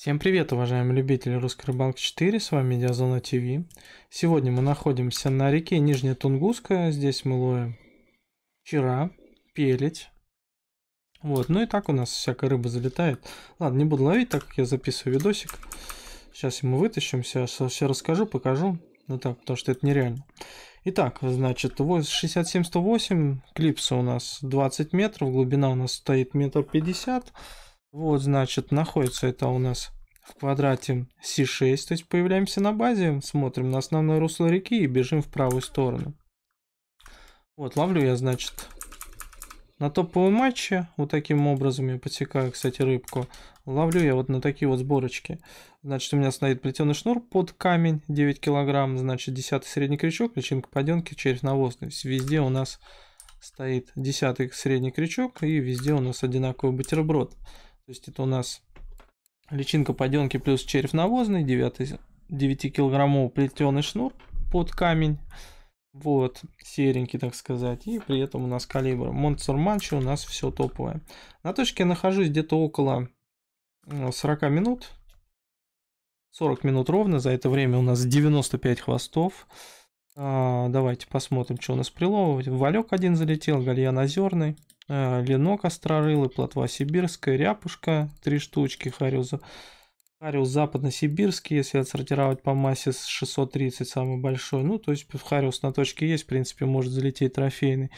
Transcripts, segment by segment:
Всем привет, уважаемые любители Русской рыбалки 4, с вами Диазона ТВ. Сегодня мы находимся на реке Нижняя Тунгуска, здесь мы ловим вчера, пелить. Вот, ну и так у нас всякая рыба залетает. Ладно, не буду ловить, так как я записываю видосик. Сейчас мы вытащимся, все, расскажу, покажу. Ну так, потому что это нереально. Итак, значит, 67-108, клипса у нас 20 метров, глубина у нас стоит метр пятьдесят. Вот, значит, находится это у нас в квадрате C6, то есть появляемся на базе, смотрим на основное русло реки и бежим в правую сторону. Вот, ловлю я, значит, на топовые матчи, вот таким образом я подсекаю, кстати, рыбку. Ловлю я вот на такие вот сборочки. Значит, у меня стоит плетеный шнур под камень 9 килограмм, значит, 10 средний крючок, личинка паденки, червь навозный. То есть везде у нас стоит 10 средний крючок и везде у нас одинаковый бутерброд. То есть это у нас личинка поденки плюс червь навозный, 9, 9 килограммовый плетеный шнур под камень. Вот, серенький, так сказать. И при этом у нас калибр. Монстр Манчи у нас все топовое. На точке я нахожусь где-то около 40 э, минут. 40 минут ровно. За это время у нас 95 хвостов. А, давайте посмотрим, что у нас приловывать. Валек один залетел, гальян озерный. Ленок э, острорылый, плотва сибирская, ряпушка, три штучки, хариус, хариус западно-сибирский, если отсортировать по массе с 630 самый большой. Ну, то есть хариус на точке есть, в принципе, может залететь трофейный.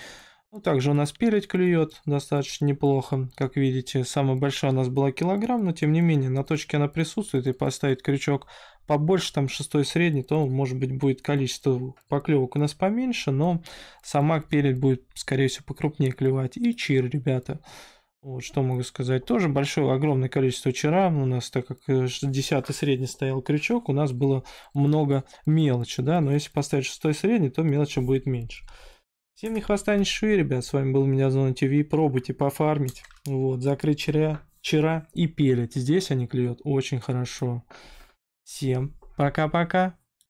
Ну, также у нас перед клюет достаточно неплохо. Как видите, самая большая у нас была килограмм, но тем не менее на точке она присутствует. И поставить крючок побольше, там шестой средний, то может быть будет количество поклевок у нас поменьше, но сама перед будет, скорее всего, покрупнее клевать. И чир, ребята. Вот что могу сказать. Тоже большое, огромное количество чера. У нас, так как 10 э, средний стоял крючок, у нас было много мелочи, да. Но если поставить 6 средний, то мелочи будет меньше. Всем не хвоста, не шеи, ребят. С вами был меня Зона ТВ. Пробуйте пофармить. Вот, закрыть черя, чера и пелить. Здесь они клюют очень хорошо. Всем пока-пока.